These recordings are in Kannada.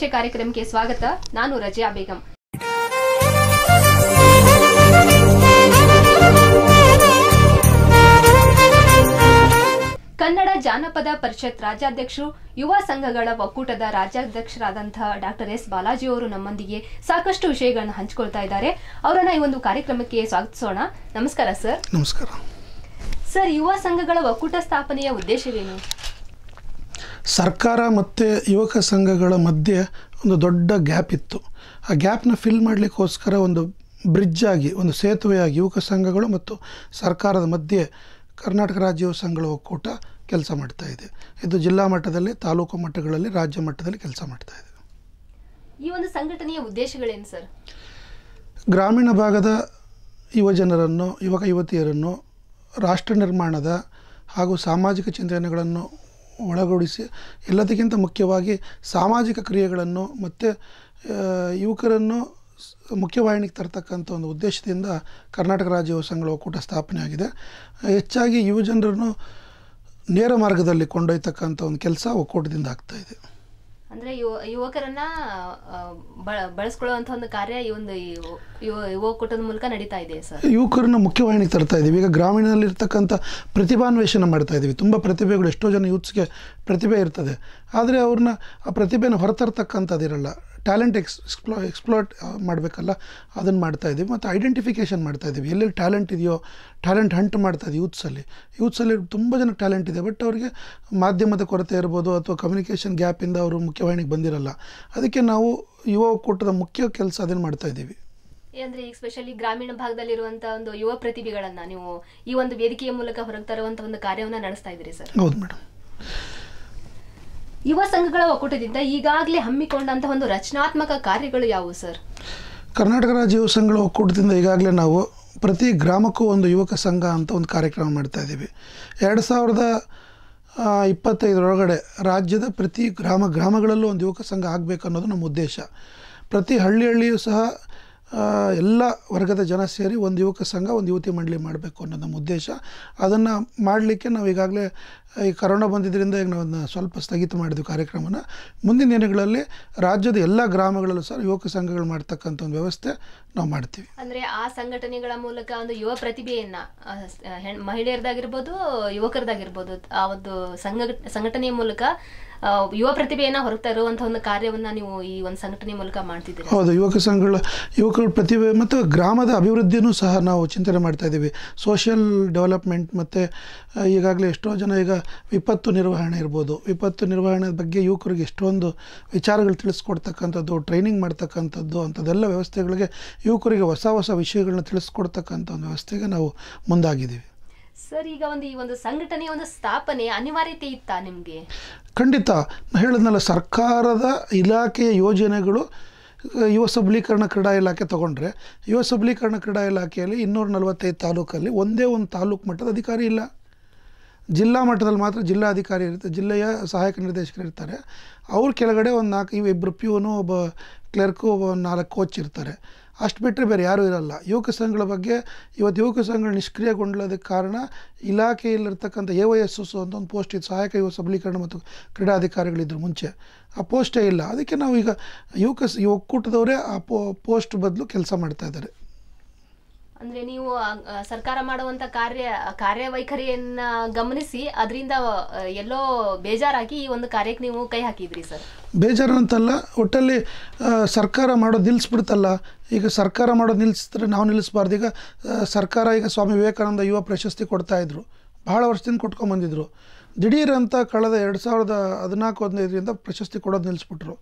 ವಿಶೇಷ ಕಾರ್ಯಕ್ರಮಕ್ಕೆ ಸ್ವಾಗತ ನಾನು ರಜಿಯಾ ಬೇಗಂ ಕನ್ನಡ ಜಾನಪದ ಪರಿಷತ್ ರಾಜ್ಯಾಧ್ಯಕ್ಷರು ಯುವ ಸಂಘಗಳ ಒಕ್ಕೂಟದ ರಾಜ್ಯಾಧ್ಯಕ್ಷರಾದಂತಹ ಡಾಕ್ಟರ್ ಎಸ್ ಬಾಲಾಜಿ ಅವರು ನಮ್ಮೊಂದಿಗೆ ಸಾಕಷ್ಟು ವಿಷಯಗಳನ್ನು ಹಂಚಿಕೊಳ್ತಾ ಇದ್ದಾರೆ ಅವರನ್ನ ಈ ಒಂದು ಕಾರ್ಯಕ್ರಮಕ್ಕೆ ಸ್ವಾಗತಿಸೋಣ ನಮಸ್ಕಾರ ಸರ್ ನಮಸ್ಕಾರ ಸರ್ ಯುವ ಸಂಘಗಳ ಒಕ್ಕೂಟ ಸ್ಥಾಪನೆಯ ಉದ್ದೇಶವೇನು ಸರ್ಕಾರ ಮತ್ತು ಯುವಕ ಸಂಘಗಳ ಮಧ್ಯೆ ಒಂದು ದೊಡ್ಡ ಗ್ಯಾಪ್ ಇತ್ತು ಆ ಗ್ಯಾಪ್ನ ಫಿಲ್ ಮಾಡಲಿಕ್ಕೋಸ್ಕರ ಒಂದು ಬ್ರಿಡ್ಜ್ ಆಗಿ ಒಂದು ಸೇತುವೆಯಾಗಿ ಯುವಕ ಸಂಘಗಳು ಮತ್ತು ಸರ್ಕಾರದ ಮಧ್ಯೆ ಕರ್ನಾಟಕ ರಾಜ್ಯ ಯುವ ಸಂಘಗಳ ಒಕ್ಕೂಟ ಕೆಲಸ ಮಾಡ್ತಾ ಇದೆ ಇದು ಜಿಲ್ಲಾ ಮಟ್ಟದಲ್ಲಿ ತಾಲೂಕು ಮಟ್ಟಗಳಲ್ಲಿ ರಾಜ್ಯ ಮಟ್ಟದಲ್ಲಿ ಕೆಲಸ ಮಾಡ್ತಾ ಇದೆ ಈ ಒಂದು ಸಂಘಟನೆಯ ಉದ್ದೇಶಗಳೇನು ಸರ್ ಗ್ರಾಮೀಣ ಭಾಗದ ಯುವಜನರನ್ನು ಯುವಕ ಯುವತಿಯರನ್ನು ರಾಷ್ಟ್ರ ನಿರ್ಮಾಣದ ಹಾಗೂ ಸಾಮಾಜಿಕ ಚಿಂತನೆಗಳನ್ನು ಒಳಗೊಡಿಸಿ ಎಲ್ಲದಕ್ಕಿಂತ ಮುಖ್ಯವಾಗಿ ಸಾಮಾಜಿಕ ಕ್ರಿಯೆಗಳನ್ನು ಮತ್ತು ಯುವಕರನ್ನು ಮುಖ್ಯವಾಹಿನಿಗೆ ತರ್ತಕ್ಕಂಥ ಒಂದು ಉದ್ದೇಶದಿಂದ ಕರ್ನಾಟಕ ರಾಜ್ಯ ಸಂಘ ಒಕ್ಕೂಟ ಸ್ಥಾಪನೆ ಆಗಿದೆ ಹೆಚ್ಚಾಗಿ ಯುವಜನರನ್ನು ನೇರ ಮಾರ್ಗದಲ್ಲಿ ಕೊಂಡೊಯ್ತಕ್ಕಂಥ ಒಂದು ಕೆಲಸ ಒಕ್ಕೂಟದಿಂದ ಆಗ್ತಾಯಿದೆ ಅಂದ್ರೆ ಯುವಕರನ್ನ ಬಳಸ್ಕೊಳ್ಳುವಂತ ಒಂದು ಕಾರ್ಯ ಈ ಒಂದು ಯುವಕೂಟದ ಮೂಲಕ ನಡೀತಾ ಇದೆ ಸರ್ ಯುವಕರನ್ನ ಮುಖ್ಯವಾಹಿನಿಗೆ ತರ್ತಾ ಇದೀವಿ ಈಗ ಗ್ರಾಮೀಣದಲ್ಲಿ ಇರ್ತಕ್ಕಂಥ ಪ್ರತಿಭಾನ್ವೇಷಣೆ ಮಾಡ್ತಾ ಇದೀವಿ ತುಂಬ ಪ್ರತಿಭೆಗಳು ಎಷ್ಟೋ ಜನ ಯೂತ್ಸ್ಗೆ ಪ್ರತಿಭೆ ಇರ್ತದೆ ಆದರೆ ಅವ್ರನ್ನ ಆ ಪ್ರತಿಭೆನ ಹೊರತರ್ತಕ್ಕಂಥದ್ದಿರಲ್ಲ ಟ್ಯಾಲೆಂಟ್ ಎಕ್ಸ್ ಎಕ್ಸ್ಪ್ಲೋ ಎಕ್ಸ್ಪ್ಲೋರ್ಟ್ ಮಾಡಬೇಕಲ್ಲ ಅದನ್ನು ಇದ್ದೀವಿ ಮತ್ತು ಐಡೆಂಟಿಫಿಕೇಷನ್ ಇದ್ದೀವಿ ಎಲ್ಲೆಲ್ಲಿ ಟ್ಯಾಲೆಂಟ್ ಇದೆಯೋ ಟ್ಯಾಲೆಂಟ್ ಹಂಟ್ ಮಾಡ್ತಾಯಿದ್ದೀವಿ ಯೂತ್ಸಲ್ಲಿ ಯೂತ್ಸಲ್ಲಿ ತುಂಬ ಜನಕ್ಕೆ ಟ್ಯಾಲೆಂಟ್ ಇದೆ ಬಟ್ ಅವರಿಗೆ ಮಾಧ್ಯಮದ ಕೊರತೆ ಇರ್ಬೋದು ಅಥವಾ ಕಮ್ಯುನಿಕೇಷನ್ ಗ್ಯಾಪಿಂದ ಅವರು ಮುಖ್ಯವಾಹಿನಿಗೆ ಬಂದಿರಲ್ಲ ಅದಕ್ಕೆ ನಾವು ಯುವ ಒಕ್ಕೂಟದ ಮುಖ್ಯ ಕೆಲಸ ಮಾಡ್ತಾ ಮಾಡ್ತಾಯಿದ್ದೀವಿ ಅಂದ್ರೆ ಈಗ ಸ್ಪೆಷಲಿ ಗ್ರಾಮೀಣ ಭಾಗದಲ್ಲಿರುವಂಥ ಒಂದು ಯುವ ಪ್ರತಿಭೆಗಳನ್ನ ನೀವು ಈ ಒಂದು ವೇದಿಕೆಯ ಮೂಲಕ ಹೊರಗೆ ತರುವಂತ ಒಂದು ಕಾರ್ಯವನ್ನು ನಡೆಸ್ತಾ ಇದ್ದೀರಿ ಸರ್ ಹೌದು ಮೇಡಮ್ ಯುವ ಸಂಘಗಳ ಒಕ್ಕೂಟದಿಂದ ಈಗಾಗಲೇ ಹಮ್ಮಿಕೊಂಡಂತಹ ಒಂದು ರಚನಾತ್ಮಕ ಕಾರ್ಯಗಳು ಯಾವುವು ಸರ್ ಕರ್ನಾಟಕ ರಾಜ್ಯ ಯುವ ಸಂಘಗಳ ಒಕ್ಕೂಟದಿಂದ ಈಗಾಗಲೇ ನಾವು ಪ್ರತಿ ಗ್ರಾಮಕ್ಕೂ ಒಂದು ಯುವಕ ಸಂಘ ಅಂತ ಒಂದು ಕಾರ್ಯಕ್ರಮ ಮಾಡ್ತಾ ಇದ್ದೀವಿ ಎರಡು ಸಾವಿರದ ಇಪ್ಪತ್ತೈದರೊಳಗಡೆ ರಾಜ್ಯದ ಪ್ರತಿ ಗ್ರಾಮ ಗ್ರಾಮಗಳಲ್ಲೂ ಒಂದು ಯುವಕ ಸಂಘ ಆಗಬೇಕು ಅನ್ನೋದು ನಮ್ಮ ಉದ್ದೇಶ ಪ್ರತಿ ಹಳ್ಳಿ ಹಳ್ಳಿಯೂ ಸಹ ಎಲ್ಲ ವರ್ಗದ ಜನ ಸೇರಿ ಒಂದು ಯುವಕ ಸಂಘ ಒಂದು ಯುವತಿ ಮಂಡಳಿ ಮಾಡಬೇಕು ಅನ್ನೋ ನಮ್ಮ ಉದ್ದೇಶ ಅದನ್ನು ಮಾಡಲಿಕ್ಕೆ ನಾವು ಈಗಾಗಲೇ ಈ ಕರೋನಾ ಬಂದಿದ್ದರಿಂದ ಈಗ ನಾವು ಅದನ್ನ ಸ್ವಲ್ಪ ಸ್ಥಗಿತ ಮಾಡಿದ್ವಿ ಕಾರ್ಯಕ್ರಮನ ಮುಂದಿನ ದಿನಗಳಲ್ಲಿ ರಾಜ್ಯದ ಎಲ್ಲ ಗ್ರಾಮಗಳಲ್ಲೂ ಸಹ ಯುವಕ ಸಂಘಗಳು ಮಾಡ್ತಕ್ಕಂಥ ಒಂದು ವ್ಯವಸ್ಥೆ ನಾವು ಮಾಡ್ತೀವಿ ಅಂದರೆ ಆ ಸಂಘಟನೆಗಳ ಮೂಲಕ ಒಂದು ಯುವ ಪ್ರತಿಭೆಯನ್ನು ಮಹಿಳೆಯರದಾಗಿರ್ಬೋದು ಯುವಕರದಾಗಿರ್ಬೋದು ಆ ಒಂದು ಸಂಘ ಸಂಘಟನೆಯ ಮೂಲಕ ಯುವ ಪ್ರತಿಭೆಯನ್ನು ಹೊರಗ್ತಾ ಇರುವಂಥ ಒಂದು ಕಾರ್ಯವನ್ನು ನೀವು ಈ ಒಂದು ಸಂಘಟನೆ ಮೂಲಕ ಮಾಡ್ತಿದ್ದೀರಿ ಹೌದು ಯುವಕ ಸಂಘಗಳ ಯುವಕರ ಪ್ರತಿಭೆ ಮತ್ತು ಗ್ರಾಮದ ಅಭಿವೃದ್ಧಿಯೂ ಸಹ ನಾವು ಚಿಂತನೆ ಮಾಡ್ತಾ ಇದ್ದೀವಿ ಸೋಷಿಯಲ್ ಡೆವಲಪ್ಮೆಂಟ್ ಮತ್ತು ಈಗಾಗಲೇ ಎಷ್ಟೋ ಜನ ಈಗ ವಿಪತ್ತು ನಿರ್ವಹಣೆ ಇರ್ಬೋದು ವಿಪತ್ತು ನಿರ್ವಹಣೆ ಬಗ್ಗೆ ಯುವಕರಿಗೆ ಎಷ್ಟೊಂದು ವಿಚಾರಗಳು ತಿಳಿಸ್ಕೊಡ್ತಕ್ಕಂಥದ್ದು ಟ್ರೈನಿಂಗ್ ಮಾಡ್ತಕ್ಕಂಥದ್ದು ಅಂಥದ್ದೆಲ್ಲ ವ್ಯವಸ್ಥೆಗಳಿಗೆ ಯುವಕರಿಗೆ ಹೊಸ ಹೊಸ ವಿಷಯಗಳನ್ನ ತಿಳಿಸ್ಕೊಡ್ತಕ್ಕಂಥ ಒಂದು ವ್ಯವಸ್ಥೆಗೆ ನಾವು ಮುಂದಾಗಿದ್ದೀವಿ ಸರ್ ಈಗ ಒಂದು ಈ ಒಂದು ಸಂಘಟನೆ ಒಂದು ಸ್ಥಾಪನೆ ಅನಿವಾರ್ಯತೆ ಇತ್ತಾ ನಿಮಗೆ ಖಂಡಿತ ಹೇಳಿದ್ನಲ್ಲ ಸರ್ಕಾರದ ಇಲಾಖೆಯ ಯೋಜನೆಗಳು ಯುವ ಸಬಲೀಕರಣ ಕ್ರೀಡಾ ಇಲಾಖೆ ತೊಗೊಂಡ್ರೆ ಯುವ ಸಬಲೀಕರಣ ಕ್ರೀಡಾ ಇಲಾಖೆಯಲ್ಲಿ ಇನ್ನೂರ ನಲವತ್ತೈದು ತಾಲೂಕಲ್ಲಿ ಒಂದೇ ಒಂದು ತಾಲೂಕು ಮಟ್ಟದ ಅಧಿಕಾರಿ ಇಲ್ಲ ಜಿಲ್ಲಾ ಮಟ್ಟದಲ್ಲಿ ಮಾತ್ರ ಜಿಲ್ಲಾ ಅಧಿಕಾರಿ ಇರುತ್ತೆ ಜಿಲ್ಲೆಯ ಸಹಾಯಕ ನಿರ್ದೇಶಕರು ಇರ್ತಾರೆ ಅವ್ರ ಕೆಳಗಡೆ ಒಂದು ನಾಲ್ಕು ಇವು ಇಬ್ಬರು ಪ್ಯೂನು ಒಬ್ಬ ಕ್ಲರ್ಕು ಒಬ್ಬ ನಾಲ್ಕು ಕೋಚ್ ಇರ್ತಾರೆ ಅಷ್ಟು ಬಿಟ್ಟರೆ ಬೇರೆ ಯಾರೂ ಇರಲ್ಲ ಯುವಕ ಸಂಘಗಳ ಬಗ್ಗೆ ಇವತ್ತು ಯುವಕ ಸಂಘಗಳು ನಿಷ್ಕ್ರಿಯಗೊಂಡದಕ್ಕೆ ಕಾರಣ ಇಲಾಖೆಯಲ್ಲಿರ್ತಕ್ಕಂಥ ಎ ವೈ ಎಸ್ ಎಸ್ ಅಂತ ಒಂದು ಪೋಸ್ಟ್ ಇತ್ತು ಸಹಾಯಕ ಯುವ ಸಬಲೀಕರಣ ಮತ್ತು ಕ್ರೀಡಾಧಿಕಾರಿಗಳಿದ್ರು ಮುಂಚೆ ಆ ಪೋಸ್ಟೇ ಇಲ್ಲ ಅದಕ್ಕೆ ನಾವು ಈಗ ಯುವಕ ಒಕ್ಕೂಟದವರೇ ಆ ಪೋಸ್ಟ್ ಬದಲು ಕೆಲಸ ಮಾಡ್ತಾ ಇದ್ದಾರೆ ಅಂದ್ರೆ ನೀವು ಸರ್ಕಾರ ಮಾಡುವಂತ ಕಾರ್ಯ ಕಾರ್ಯವೈಖರಿಯನ್ನ ಗಮನಿಸಿ ಅದರಿಂದ ಎಲ್ಲೋ ಬೇಜಾರಾಗಿ ಈ ಒಂದು ಕಾರ್ಯಕ್ಕೆ ನೀವು ಕೈ ಹಾಕಿದ್ರಿ ಸರ್ ಬೇಜಾರು ಅಂತಲ್ಲ ಒಟ್ಟಲ್ಲಿ ಸರ್ಕಾರ ಮಾಡೋದು ನಿಲ್ಲಿಸ್ಬಿಡ್ತಲ್ಲ ಈಗ ಸರ್ಕಾರ ಮಾಡೋದು ನಿಲ್ಸಿದ್ರೆ ನಾವು ನಿಲ್ಲಿಸಬಾರ್ದು ಈಗ ಸರ್ಕಾರ ಈಗ ಸ್ವಾಮಿ ವಿವೇಕಾನಂದ ಯುವ ಪ್ರಶಸ್ತಿ ಕೊಡ್ತಾ ಇದ್ರು ಬಹಳ ವರ್ಷದಿಂದ ಕೊಟ್ಕೊಂಡ್ಬಂದಿದ್ರು ಅಂತ ಕಳೆದ ಎರಡು ಸಾವಿರದ ಹದಿನಾಲ್ಕು ಹದಿನೈದರಿಂದ ಪ್ರಶಸ್ತಿ ಕೊಡೋದು ನಿಲ್ಲಿಸ್ಬಿಟ್ರು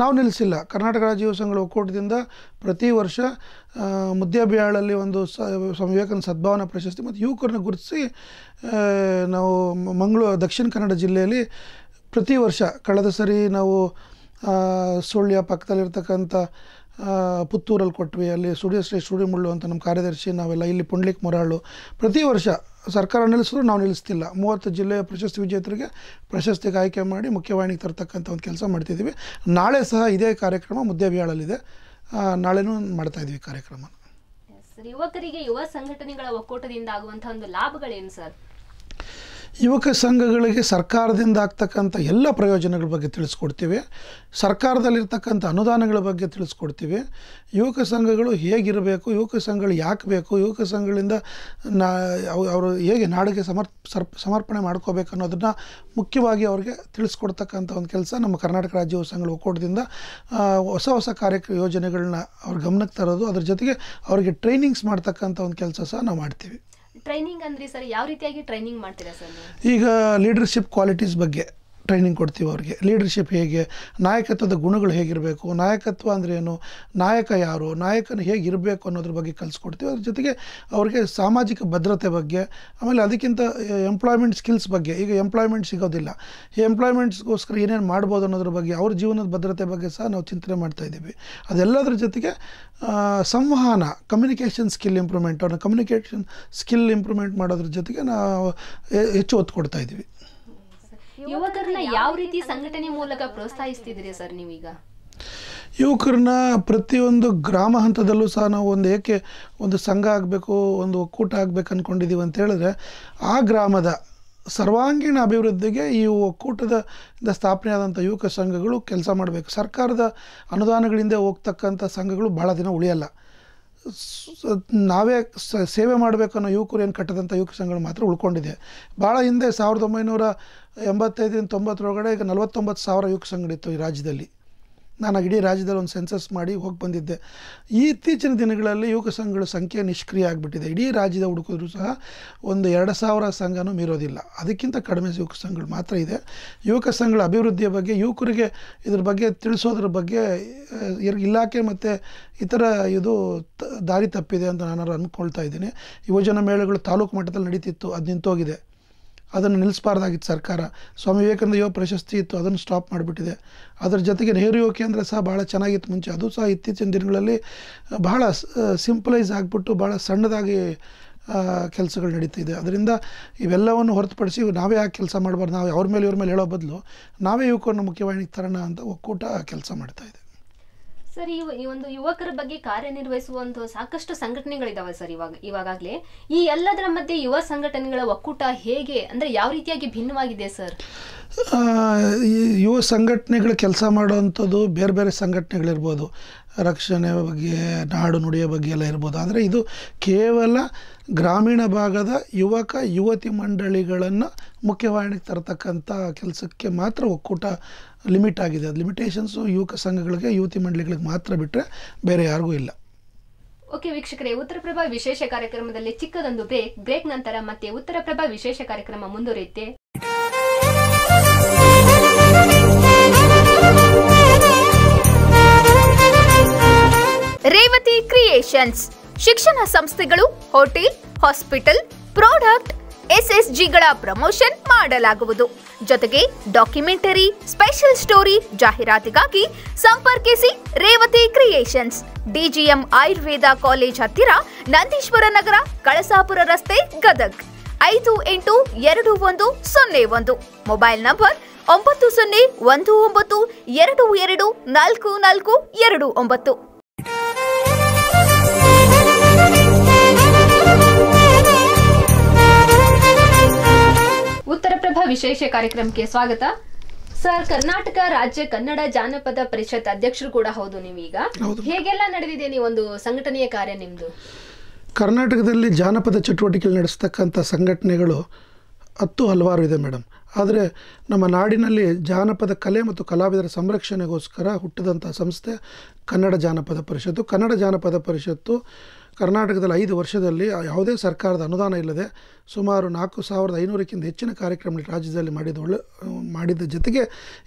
ನಾವು ನಿಲ್ಲಿಸಿಲ್ಲ ಕರ್ನಾಟಕ ರಾಜ್ಯ ಸಂಘಗಳ ಒಕ್ಕೂಟದಿಂದ ಪ್ರತಿ ವರ್ಷ ಮುದ್ದೆಬಿಹಾಳಲ್ಲಿ ಒಂದು ಸ ಸ್ವಾಮಿ ವಿವೇಕಾನಂದ ಸದ್ಭಾವನಾ ಪ್ರಶಸ್ತಿ ಮತ್ತು ಯುವಕರನ್ನ ಗುರುತಿಸಿ ನಾವು ಮಂಗಳೂರು ದಕ್ಷಿಣ ಕನ್ನಡ ಜಿಲ್ಲೆಯಲ್ಲಿ ಪ್ರತಿ ವರ್ಷ ಕಳೆದ ಸರಿ ನಾವು ಸುಳ್ಯ ಪಕ್ಕದಲ್ಲಿರ್ತಕ್ಕಂಥ ಪುತ್ತೂರಲ್ಲಿ ಕೊಟ್ವಿ ಅಲ್ಲಿ ಸ್ಟುಡಿಯೋ ಶ್ರೀ ಸ್ಟುಡಿಯೋ ಮುಳ್ಳು ಅಂತ ನಮ್ಮ ಕಾರ್ಯದರ್ಶಿ ನಾವೆಲ್ಲ ಇಲ್ಲಿ ಪುಂಡ್ಲಿಕ್ ಮೊರಾಳು ಪ್ರತಿ ವರ್ಷ ಸರ್ಕಾರ ನಿಲ್ಲಿಸಿದ್ರು ನಾವು ನಿಲ್ಲಿಸ್ತಿಲ್ಲ ಮೂವತ್ತು ಜಿಲ್ಲೆಯ ಪ್ರಶಸ್ತಿ ವಿಜೇತರಿಗೆ ಪ್ರಶಸ್ತಿಗೆ ಆಯ್ಕೆ ಮಾಡಿ ಮುಖ್ಯವಾಹಿನಿಗೆ ತರ್ತಕ್ಕಂಥ ಒಂದು ಕೆಲಸ ಮಾಡ್ತಿದ್ದೀವಿ ನಾಳೆ ಸಹ ಇದೇ ಕಾರ್ಯಕ್ರಮ ಮುದ್ದೆಬಿಯಾಳಲ್ಲಿದೆ ನಾಳೆನೂ ಮಾಡ್ತಾಯಿದ್ವಿ ಕಾರ್ಯಕ್ರಮ ಯುವಕರಿಗೆ ಯುವ ಸಂಘಟನೆಗಳ ಒಕ್ಕೂಟದಿಂದ ಆಗುವಂಥ ಒಂದು ಲಾಭಗಳೇನು ಸರ್ ಯುವಕ ಸಂಘಗಳಿಗೆ ಸರ್ಕಾರದಿಂದ ಆಗ್ತಕ್ಕಂಥ ಎಲ್ಲ ಪ್ರಯೋಜನಗಳ ಬಗ್ಗೆ ತಿಳಿಸ್ಕೊಡ್ತೀವಿ ಸರ್ಕಾರದಲ್ಲಿರ್ತಕ್ಕಂಥ ಅನುದಾನಗಳ ಬಗ್ಗೆ ತಿಳಿಸ್ಕೊಡ್ತೀವಿ ಯುವಕ ಸಂಘಗಳು ಹೇಗಿರಬೇಕು ಯುವಕ ಸಂಘಗಳು ಯಾಕೆ ಬೇಕು ಯುವಕ ಸಂಘಗಳಿಂದ ನಾ ಅವರು ಹೇಗೆ ನಾಡಿಗೆ ಸಮರ್ ಸರ್ ಸಮರ್ಪಣೆ ಮಾಡ್ಕೋಬೇಕು ಅನ್ನೋದನ್ನು ಮುಖ್ಯವಾಗಿ ಅವರಿಗೆ ತಿಳಿಸ್ಕೊಡ್ತಕ್ಕಂಥ ಒಂದು ಕೆಲಸ ನಮ್ಮ ಕರ್ನಾಟಕ ರಾಜ್ಯ ಯುವ ಸಂಘಗಳ ಒಕ್ಕೂಟದಿಂದ ಹೊಸ ಹೊಸ ಕಾರ್ಯ ಯೋಜನೆಗಳನ್ನ ಅವ್ರ ಗಮನಕ್ಕೆ ತರೋದು ಅದ್ರ ಜೊತೆಗೆ ಅವರಿಗೆ ಟ್ರೈನಿಂಗ್ಸ್ ಮಾಡ್ತಕ್ಕಂಥ ಒಂದು ಕೆಲಸ ಸಹ ನಾವು ಮಾಡ್ತೀವಿ ಟ್ರೈನಿಂಗ್ ಅಂದ್ರೆ ಸರ್ ಯಾವ ರೀತಿಯಾಗಿ ಟ್ರೈನಿಂಗ್ ಮಾಡ್ತೀರಾ ಸರ್ ಈಗ ಲೀಡರ್ಶಿಪ್ ಕ್ವಾಲಿಟೀಸ್ ಬಗ್ಗೆ ಟ್ರೈನಿಂಗ್ ಕೊಡ್ತೀವಿ ಅವ್ರಿಗೆ ಲೀಡರ್ಶಿಪ್ ಹೇಗೆ ನಾಯಕತ್ವದ ಗುಣಗಳು ಹೇಗಿರಬೇಕು ನಾಯಕತ್ವ ಅಂದ್ರೇನು ನಾಯಕ ಯಾರು ನಾಯಕನ ಹೇಗಿರಬೇಕು ಅನ್ನೋದ್ರ ಬಗ್ಗೆ ಕಲಿಸ್ಕೊಡ್ತೀವಿ ಅದ್ರ ಜೊತೆಗೆ ಅವ್ರಿಗೆ ಸಾಮಾಜಿಕ ಭದ್ರತೆ ಬಗ್ಗೆ ಆಮೇಲೆ ಅದಕ್ಕಿಂತ ಎಂಪ್ಲಾಯ್ಮೆಂಟ್ ಸ್ಕಿಲ್ಸ್ ಬಗ್ಗೆ ಈಗ ಎಂಪ್ಲಾಯ್ಮೆಂಟ್ ಸಿಗೋದಿಲ್ಲ ಈ ಎಂಪ್ಲಾಯ್ಮೆಂಟ್ಸ್ಗೋಸ್ಕರ ಏನೇನು ಮಾಡ್ಬೋದು ಅನ್ನೋದ್ರ ಬಗ್ಗೆ ಅವ್ರ ಜೀವನದ ಭದ್ರತೆ ಬಗ್ಗೆ ಸಹ ನಾವು ಚಿಂತನೆ ಮಾಡ್ತಾಯಿದ್ದೀವಿ ಅದೆಲ್ಲದರ ಜೊತೆಗೆ ಸಂವಹನ ಕಮ್ಯುನಿಕೇಷನ್ ಸ್ಕಿಲ್ ಇಂಪ್ರೂವ್ಮೆಂಟ್ ಅವ್ರನ್ನ ಕಮ್ಯುನಿಕೇಷನ್ ಸ್ಕಿಲ್ ಇಂಪ್ರೂವ್ಮೆಂಟ್ ಮಾಡೋದ್ರ ಜೊತೆಗೆ ನಾವು ಹೆಚ್ಚು ಒತ್ತು ಕೊಡ್ತಾಯಿದ್ದೀವಿ ಯುವಕರನ್ನ ಯಾವ ರೀತಿ ಸಂಘಟನೆ ಮೂಲಕ ಪ್ರೋತ್ಸಾಹಿಸ್ತಿದ್ದೀರಿ ಸರ್ ನೀವೀಗ ಯುವಕರನ್ನ ಪ್ರತಿಯೊಂದು ಗ್ರಾಮ ಹಂತದಲ್ಲೂ ಸಹ ನಾವು ಒಂದು ಏಕೆ ಒಂದು ಸಂಘ ಆಗಬೇಕು ಒಂದು ಒಕ್ಕೂಟ ಆಗಬೇಕು ಅಂದ್ಕೊಂಡಿದ್ದೀವಿ ಅಂತ ಹೇಳಿದ್ರೆ ಆ ಗ್ರಾಮದ ಸರ್ವಾಂಗೀಣ ಅಭಿವೃದ್ಧಿಗೆ ಈ ಒಕ್ಕೂಟದ ಸ್ಥಾಪನೆಯಾದಂಥ ಯುವಕ ಸಂಘಗಳು ಕೆಲಸ ಮಾಡಬೇಕು ಸರ್ಕಾರದ ಅನುದಾನಗಳಿಂದ ಹೋಗ್ತಕ್ಕಂಥ ಸಂಘಗಳು ಭಾಳ ದಿನ ಉಳಿಯಲ್ಲ ನಾವೇ ಸೇವೆ ಅನ್ನೋ ಯುವಕರು ಏನು ಕಟ್ಟದಂಥ ಯುವಕ ಸಂಘಗಳು ಮಾತ್ರ ಉಳ್ಕೊಂಡಿದೆ ಭಾಳ ಹಿಂದೆ ಸಾವಿರದ ಒಂಬೈನೂರ ಎಂಬತ್ತೈದರಿಂದ ತೊಂಬತ್ತರೊಳಗಡೆ ಈಗ ನಲವತ್ತೊಂಬತ್ತು ಸಾವಿರ ಯುವಕ ಸಂಘಗಳಿತ್ತು ಈ ರಾಜ್ಯದಲ್ಲಿ ನಾನು ಇಡೀ ರಾಜ್ಯದಲ್ಲಿ ಒಂದು ಸೆನ್ಸಸ್ ಮಾಡಿ ಹೋಗಿ ಬಂದಿದ್ದೆ ಈ ಇತ್ತೀಚಿನ ದಿನಗಳಲ್ಲಿ ಯುವಕ ಸಂಘಗಳ ಸಂಖ್ಯೆ ನಿಷ್ಕ್ರಿಯ ಆಗಿಬಿಟ್ಟಿದೆ ಇಡೀ ರಾಜ್ಯದ ಹುಡುಕಿದ್ರು ಸಹ ಒಂದು ಎರಡು ಸಾವಿರ ಸಂಘನೂ ಮೀರೋದಿಲ್ಲ ಅದಕ್ಕಿಂತ ಕಡಿಮೆ ಯುವಕ ಸಂಘಗಳು ಮಾತ್ರ ಇದೆ ಯುವಕ ಸಂಘಗಳ ಅಭಿವೃದ್ಧಿಯ ಬಗ್ಗೆ ಯುವಕರಿಗೆ ಇದ್ರ ಬಗ್ಗೆ ತಿಳಿಸೋದ್ರ ಬಗ್ಗೆ ಇಲಾಖೆ ಮತ್ತು ಇತರ ಇದು ದಾರಿ ತಪ್ಪಿದೆ ಅಂತ ನಾನು ಅಂದ್ಕೊಳ್ತಾ ಇದ್ದೀನಿ ಯುವಜನ ಮೇಳಗಳು ತಾಲೂಕು ಮಟ್ಟದಲ್ಲಿ ನಡೀತಿತ್ತು ಅದು ನಿಂತೋಗಿದೆ ಅದನ್ನು ನಿಲ್ಲಿಸಬಾರ್ದಾಗಿತ್ತು ಸರ್ಕಾರ ಸ್ವಾಮಿ ವಿವೇಕಾನಂದ ಯುವ ಪ್ರಶಸ್ತಿ ಇತ್ತು ಅದನ್ನು ಸ್ಟಾಪ್ ಮಾಡಿಬಿಟ್ಟಿದೆ ಅದರ ಜೊತೆಗೆ ನೆಹರು ಯುವ ಕೇಂದ್ರ ಸಹ ಭಾಳ ಚೆನ್ನಾಗಿತ್ತು ಮುಂಚೆ ಅದು ಸಹ ಇತ್ತೀಚಿನ ದಿನಗಳಲ್ಲಿ ಬಹಳ ಸಿಂಪಲೈಸ್ ಆಗಿಬಿಟ್ಟು ಭಾಳ ಸಣ್ಣದಾಗಿ ಕೆಲಸಗಳು ನಡೀತಿದೆ ಅದರಿಂದ ಇವೆಲ್ಲವನ್ನು ಹೊರತುಪಡಿಸಿ ನಾವೇ ಯಾಕೆ ಕೆಲಸ ಮಾಡಬಾರ್ದು ನಾವು ಅವ್ರ ಮೇಲೆ ಇವ್ರ ಮೇಲೆ ಹೇಳೋ ಬದಲು ನಾವೇ ಯುವಕರನ್ನು ಮುಖ್ಯವಾಹಿನಿಗೆ ತರೋಣ ಅಂತ ಒಕ್ಕೂಟ ಕೆಲಸ ಮಾಡ್ತಾಯಿದೆ ಸರ್ ಈ ಒಂದು ಯುವಕರ ಬಗ್ಗೆ ಕಾರ್ಯನಿರ್ವಹಿಸುವ ಸಾಕಷ್ಟು ಸಂಘಟನೆಗಳಿದಾವೆ ಸರ್ ಇವಾಗ ಇವಾಗಲೇ ಈ ಎಲ್ಲದರ ಮಧ್ಯೆ ಯುವ ಸಂಘಟನೆಗಳ ಒಕ್ಕೂಟ ಹೇಗೆ ಅಂದ್ರೆ ಯಾವ ರೀತಿಯಾಗಿ ಭಿನ್ನವಾಗಿದೆ ಸರ್ ಯುವ ಸಂಘಟನೆಗಳು ಕೆಲಸ ಮಾಡುವಂಥದ್ದು ಬೇರೆ ಬೇರೆ ಸಂಘಟನೆಗಳಿರ್ಬೋದು ರಕ್ಷಣೆ ಬಗ್ಗೆ ನಾಡು ನುಡಿಯ ಬಗ್ಗೆ ಎಲ್ಲ ಇರ್ಬೋದು ಆದರೆ ಇದು ಕೇವಲ ಗ್ರಾಮೀಣ ಭಾಗದ ಯುವಕ ಯುವತಿ ಮಂಡಳಿಗಳನ್ನು ಮುಖ್ಯವಾಹಿನಿಗೆ ತರತಕ್ಕಂಥ ಕೆಲಸಕ್ಕೆ ಮಾತ್ರ ಒಕ್ಕೂಟ ಲಿಮಿಟ್ ಆಗಿದೆ ಅದು ಲಿಮಿಟೇಷನ್ಸು ಯುವಕ ಸಂಘಗಳಿಗೆ ಯುವತಿ ಮಂಡಳಿಗಳಿಗೆ ಮಾತ್ರ ಬಿಟ್ಟರೆ ಬೇರೆ ಯಾರಿಗೂ ಇಲ್ಲ ಓಕೆ ವೀಕ್ಷಕರೇ ಪ್ರಭಾ ವಿಶೇಷ ಕಾರ್ಯಕ್ರಮದಲ್ಲಿ ಚಿಕ್ಕದೊಂದು ಬ್ರೇಕ್ ಬ್ರೇಕ್ ನಂತರ ಮತ್ತೆ ಉತ್ತರಪ್ರಭಾ ವಿಶೇಷ ಕಾರ್ಯಕ್ರಮ ಮುಂದುವರಿಯುತ್ತೆ ರೇವತಿ ಕ್ರಿಯೇಷನ್ಸ್ ಶಿಕ್ಷಣ ಸಂಸ್ಥೆಗಳು ಹೋಟೆಲ್ ಹಾಸ್ಪಿಟಲ್ ಪ್ರಾಡಕ್ಟ್ ಎಸ್ಎಸ್ಜಿಗಳ ಪ್ರಮೋಷನ್ ಮಾಡಲಾಗುವುದು ಜೊತೆಗೆ ಡಾಕ್ಯುಮೆಂಟರಿ ಸ್ಪೆಷಲ್ ಸ್ಟೋರಿ ಜಾಹೀರಾತಿಗಾಗಿ ಸಂಪರ್ಕಿಸಿ Revathi creations DGM Ayurveda college ಹತ್ತಿರ ನಂದೀಶ್ವರ ನಗರ ಕಳಸಾಪುರ ರಸ್ತೆ ಗದಗ್ ಐದು ಎಂಟು ಎರಡು ಒಂದು ಸೊನ್ನೆ ಒಂದು ಮೊಬೈಲ್ ನಂಬರ್ ಒಂಬತ್ತು ಸೊನ್ನೆ ಒಂದು ಒಂಬತ್ತು ಎರಡು ಎರಡು ನಾಲ್ಕು ನಾಲ್ಕು ಎರಡು ಒಂಬತ್ತು ವಿಶೇಷ ಕಾರ್ಯಕ್ರಮಕ್ಕೆ ಸ್ವಾಗತ ಸರ್ ಕರ್ನಾಟಕ ರಾಜ್ಯ ಕನ್ನಡ ಜಾನಪದ ಪರಿಷತ್ ಅಧ್ಯಕ್ಷರು ಕೂಡ ಹೌದು ನೀವೀಗ ಹೇಗೆಲ್ಲ ನಡೆದಿದೆ ನೀವು ಒಂದು ಸಂಘಟನೆಯ ಕಾರ್ಯ ನಿಮ್ಮದು ಕರ್ನಾಟಕದಲ್ಲಿ ಜಾನಪದ ಚಟುವಟಿಕೆ ನಡೆಸ್ತಕ್ಕಂಥ ಸಂಘಟನೆಗಳು ಹತ್ತು ಹಲವಾರು ಇದೆ ಮೇಡಮ್ ಆದರೆ ನಮ್ಮ ನಾಡಿನಲ್ಲಿ ಜಾನಪದ ಕಲೆ ಮತ್ತು ಕಲಾವಿದರ ಸಂರಕ್ಷಣೆಗೋಸ್ಕರ ಹುಟ್ಟಿದಂಥ ಸಂಸ್ಥೆ ಕನ್ನಡ ಜಾನಪದ ಪರಿಷತ್ತು ಕನ್ನಡ ಜಾನಪದ ಪರಿಷತ್ತು ಕರ್ನಾಟಕದಲ್ಲಿ ಐದು ವರ್ಷದಲ್ಲಿ ಯಾವುದೇ ಸರ್ಕಾರದ ಅನುದಾನ ಇಲ್ಲದೆ ಸುಮಾರು ನಾಲ್ಕು ಸಾವಿರದ ಐನೂರಕ್ಕಿಂತ ಹೆಚ್ಚಿನ ಕಾರ್ಯಕ್ರಮ ರಾಜ್ಯದಲ್ಲಿ ಮಾಡಿದ ಒಳ್ಳೆ ಮಾಡಿದ ಜೊತೆಗೆ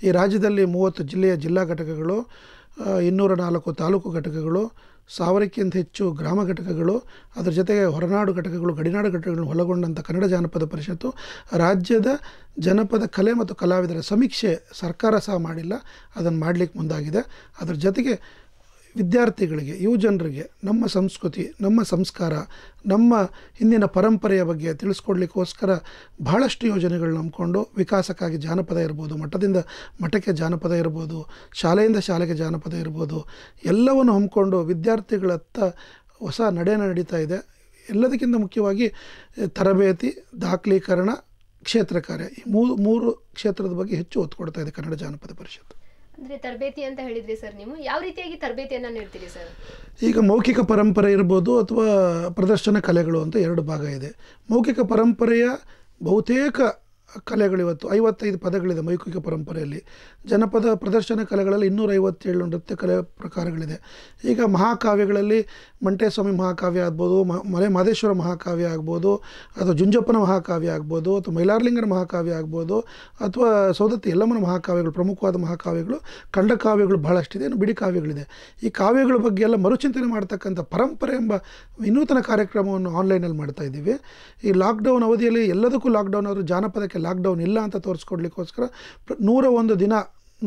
ಈ ರಾಜ್ಯದಲ್ಲಿ ಮೂವತ್ತು ಜಿಲ್ಲೆಯ ಜಿಲ್ಲಾ ಘಟಕಗಳು ಇನ್ನೂರ ನಾಲ್ಕು ತಾಲೂಕು ಘಟಕಗಳು ಸಾವಿರಕ್ಕಿಂತ ಹೆಚ್ಚು ಗ್ರಾಮ ಘಟಕಗಳು ಅದರ ಜೊತೆಗೆ ಹೊರನಾಡು ಘಟಕಗಳು ಗಡಿನಾಡು ಘಟಕಗಳನ್ನು ಒಳಗೊಂಡಂಥ ಕನ್ನಡ ಜಾನಪದ ಪರಿಷತ್ತು ರಾಜ್ಯದ ಜನಪದ ಕಲೆ ಮತ್ತು ಕಲಾವಿದರ ಸಮೀಕ್ಷೆ ಸರ್ಕಾರ ಸಹ ಮಾಡಿಲ್ಲ ಅದನ್ನು ಮಾಡಲಿಕ್ಕೆ ಮುಂದಾಗಿದೆ ಅದರ ಜೊತೆಗೆ ವಿದ್ಯಾರ್ಥಿಗಳಿಗೆ ಯುವ ಜನರಿಗೆ ನಮ್ಮ ಸಂಸ್ಕೃತಿ ನಮ್ಮ ಸಂಸ್ಕಾರ ನಮ್ಮ ಹಿಂದಿನ ಪರಂಪರೆಯ ಬಗ್ಗೆ ತಿಳಿಸ್ಕೊಡ್ಲಿಕ್ಕೋಸ್ಕರ ಬಹಳಷ್ಟು ಯೋಜನೆಗಳನ್ನ ನಂಬಿಕೊಂಡು ವಿಕಾಸಕ್ಕಾಗಿ ಜಾನಪದ ಇರ್ಬೋದು ಮಠದಿಂದ ಮಠಕ್ಕೆ ಜಾನಪದ ಇರ್ಬೋದು ಶಾಲೆಯಿಂದ ಶಾಲೆಗೆ ಜಾನಪದ ಇರ್ಬೋದು ಎಲ್ಲವನ್ನು ಹಮ್ಮಿಕೊಂಡು ವಿದ್ಯಾರ್ಥಿಗಳತ್ತ ಹೊಸ ನಡೆ ನಡೀತಾ ಇದೆ ಎಲ್ಲದಕ್ಕಿಂತ ಮುಖ್ಯವಾಗಿ ತರಬೇತಿ ದಾಖಲೀಕರಣ ಕ್ಷೇತ್ರ ಕಾರ್ಯ ಈ ಮೂರು ಮೂರು ಕ್ಷೇತ್ರದ ಬಗ್ಗೆ ಹೆಚ್ಚು ಒತ್ತು ಕೊಡ್ತಾ ಇದೆ ಕನ್ನಡ ಜಾನಪದ ಪರಿಷತ್ತು ಅಂದರೆ ತರಬೇತಿ ಅಂತ ಹೇಳಿದ್ರಿ ಸರ್ ನೀವು ಯಾವ ರೀತಿಯಾಗಿ ತರಬೇತಿಯನ್ನು ನೀಡ್ತೀರಿ ಸರ್ ಈಗ ಮೌಖಿಕ ಪರಂಪರೆ ಇರ್ಬೋದು ಅಥವಾ ಪ್ರದರ್ಶನ ಕಲೆಗಳು ಅಂತ ಎರಡು ಭಾಗ ಇದೆ ಮೌಖಿಕ ಪರಂಪರೆಯ ಬಹುತೇಕ ಕಲೆಗಳಿವತ್ತು ಐವತ್ತೈದು ಪದಗಳಿದೆ ಮೈಕುಕ ಪರಂಪರೆಯಲ್ಲಿ ಜನಪದ ಪ್ರದರ್ಶನ ಕಲೆಗಳಲ್ಲಿ ಇನ್ನೂರೈವತ್ತೇಳು ನೃತ್ಯ ಕಲೆ ಪ್ರಕಾರಗಳಿದೆ ಈಗ ಮಹಾಕಾವ್ಯಗಳಲ್ಲಿ ಮಂಟೇಸ್ವಾಮಿ ಮಹಾಕಾವ್ಯ ಆಗ್ಬೋದು ಮಲೆ ಮಹದೇಶ್ವರ ಮಹಾಕಾವ್ಯ ಆಗ್ಬೋದು ಅಥವಾ ಜುಂಜಪ್ಪನ ಮಹಾಕಾವ್ಯ ಆಗ್ಬೋದು ಅಥವಾ ಮೈಲಾರಲಿಂಗನ ಮಹಾಕಾವ್ಯ ಆಗ್ಬೋದು ಅಥವಾ ಸೌದತ್ತಿ ಯಲ್ಲಮ್ಮನ ಮಹಾಕಾವ್ಯಗಳು ಪ್ರಮುಖವಾದ ಮಹಾಕಾವ್ಯಗಳು ಕಾವ್ಯಗಳು ಬಹಳಷ್ಟಿದೆ ಏನು ಬಿಡಿ ಕಾವ್ಯಗಳಿದೆ ಈ ಕಾವ್ಯಗಳ ಬಗ್ಗೆ ಎಲ್ಲ ಮರುಚಿಂತನೆ ಮಾಡ್ತಕ್ಕಂಥ ಪರಂಪರೆ ಎಂಬ ವಿನೂತನ ಕಾರ್ಯಕ್ರಮವನ್ನು ಆನ್ಲೈನಲ್ಲಿ ಮಾಡ್ತಾ ಇದ್ದೀವಿ ಈ ಲಾಕ್ಡೌನ್ ಅವಧಿಯಲ್ಲಿ ಎಲ್ಲದಕ್ಕೂ ಲಾಕ್ಡೌನ್ ಆದರೂ ಜಾನಪದ ಲಾಕ್ಡೌನ್ ಇಲ್ಲ ಅಂತ ತೋರಿಸ್ಕೊಡ್ಲಿಕ್ಕೋಸ್ಕರ ನೂರ ಒಂದು ದಿನ